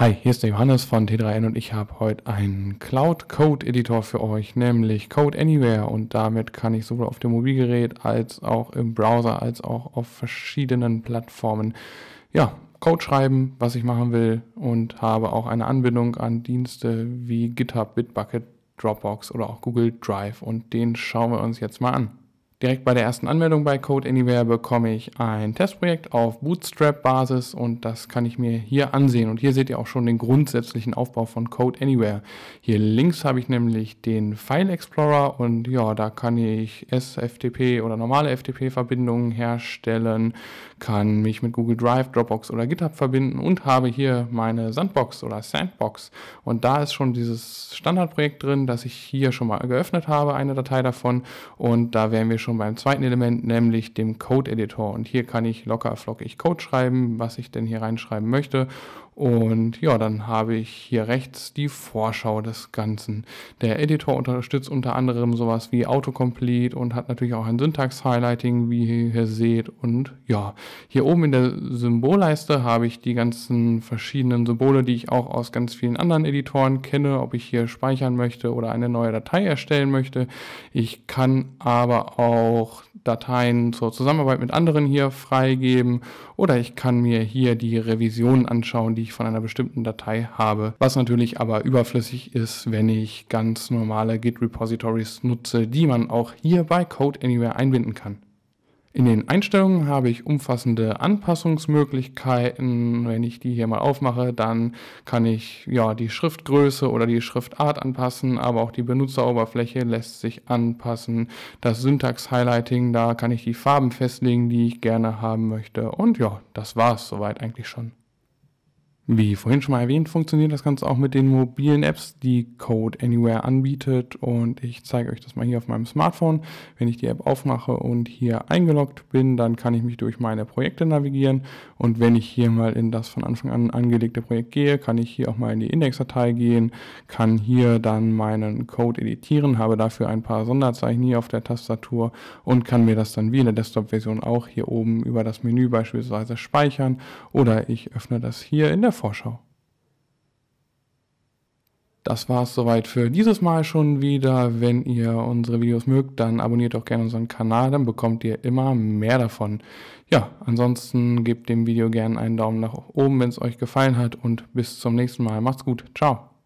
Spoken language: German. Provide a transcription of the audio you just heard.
Hi, hier ist der Johannes von T3N und ich habe heute einen Cloud Code Editor für euch, nämlich Code Anywhere und damit kann ich sowohl auf dem Mobilgerät als auch im Browser als auch auf verschiedenen Plattformen ja, Code schreiben, was ich machen will und habe auch eine Anbindung an Dienste wie GitHub, Bitbucket, Dropbox oder auch Google Drive und den schauen wir uns jetzt mal an. Direkt bei der ersten Anmeldung bei Code Anywhere bekomme ich ein Testprojekt auf Bootstrap-Basis und das kann ich mir hier ansehen. Und hier seht ihr auch schon den grundsätzlichen Aufbau von Code Anywhere. Hier links habe ich nämlich den File Explorer und ja, da kann ich SFTP oder normale FTP-Verbindungen herstellen, kann mich mit Google Drive, Dropbox oder GitHub verbinden und habe hier meine Sandbox oder Sandbox. Und da ist schon dieses Standardprojekt drin, das ich hier schon mal geöffnet habe, eine Datei davon. Und da werden wir schon schon beim zweiten Element, nämlich dem Code-Editor. Und hier kann ich locker flockig Code schreiben, was ich denn hier reinschreiben möchte. Und ja, dann habe ich hier rechts die Vorschau des Ganzen. Der Editor unterstützt unter anderem sowas wie Autocomplete und hat natürlich auch ein Syntax-Highlighting, wie ihr hier seht. Und ja, hier oben in der Symbolleiste habe ich die ganzen verschiedenen Symbole, die ich auch aus ganz vielen anderen Editoren kenne, ob ich hier speichern möchte oder eine neue Datei erstellen möchte. Ich kann aber auch Dateien zur Zusammenarbeit mit anderen hier freigeben oder ich kann mir hier die Revisionen anschauen, die ich von einer bestimmten Datei habe, was natürlich aber überflüssig ist, wenn ich ganz normale Git-Repositories nutze, die man auch hier bei Code Anywhere einbinden kann. In den Einstellungen habe ich umfassende Anpassungsmöglichkeiten. Wenn ich die hier mal aufmache, dann kann ich ja die Schriftgröße oder die Schriftart anpassen, aber auch die Benutzeroberfläche lässt sich anpassen. Das Syntax-Highlighting, da kann ich die Farben festlegen, die ich gerne haben möchte. Und ja, das war es soweit eigentlich schon. Wie vorhin schon mal erwähnt, funktioniert das Ganze auch mit den mobilen Apps, die Code Anywhere anbietet. Und ich zeige euch das mal hier auf meinem Smartphone. Wenn ich die App aufmache und hier eingeloggt bin, dann kann ich mich durch meine Projekte navigieren. Und wenn ich hier mal in das von Anfang an angelegte Projekt gehe, kann ich hier auch mal in die Indexdatei gehen, kann hier dann meinen Code editieren, habe dafür ein paar Sonderzeichen hier auf der Tastatur und kann mir das dann wie in der Desktop-Version auch hier oben über das Menü beispielsweise speichern. Oder ich öffne das hier in der Vorschau. Das war es soweit für dieses Mal schon wieder. Wenn ihr unsere Videos mögt, dann abonniert auch gerne unseren Kanal, dann bekommt ihr immer mehr davon. Ja, ansonsten gebt dem Video gerne einen Daumen nach oben, wenn es euch gefallen hat und bis zum nächsten Mal. Macht's gut. Ciao.